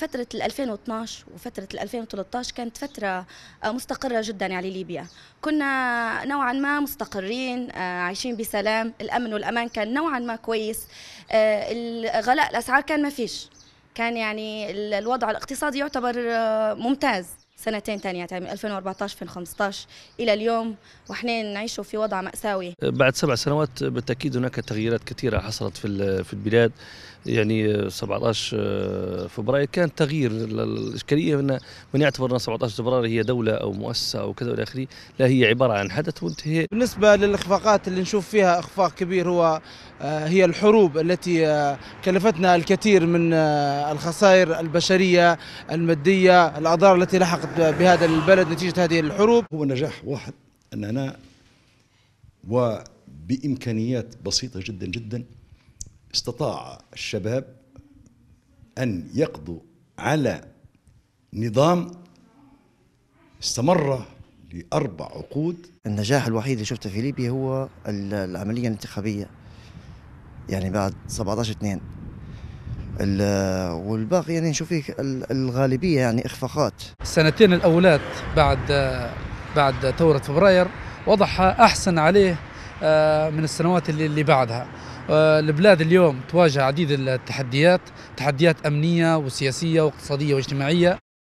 فترة 2012 وفترة 2013 كانت فترة آه، مستقرة جدا على ليبيا كنا نوعا ما مستقرين آه، عايشين بسلام الأمن والأمان كان نوعا ما كويس آه، غلاء الأسعار كان ما فيش كان يعني الوضع الاقتصادي يعتبر ممتاز سنتين يعني من 2014 2015 إلى اليوم وإحنا نعيش في وضع مأساوي بعد سبع سنوات بالتأكيد هناك تغييرات كثيرة حصلت في في البلاد يعني 17 فبراير كان تغيير الإشكالية أن من يعتبر أن 17 فبراير هي دولة أو مؤسسة أو كذا إلى آخره لا هي عبارة عن حدث وانتهى بالنسبة للإخفاقات اللي نشوف فيها إخفاق كبير هو آه، هي الحروب التي آه، كلفتنا الكثير من آه، الخسائر البشرية المادية الأضرار التي لحقت بهذا البلد نتيجة هذه الحروب هو نجاح واحد أننا وبإمكانيات بسيطة جدا جدا استطاع الشباب أن يقضوا على نظام استمر لأربع عقود النجاح الوحيد اللي شفته في ليبيا هو العملية الانتخابية يعني بعد 17 2 والباقي يعني نشوف فيه الغالبيه يعني اخفاقات السنتين الاولات بعد بعد ثوره فبراير وضعها احسن عليه آه، من السنوات اللي بعدها آه، البلاد اليوم تواجه عديد التحديات تحديات امنيه وسياسيه واقتصاديه واجتماعيه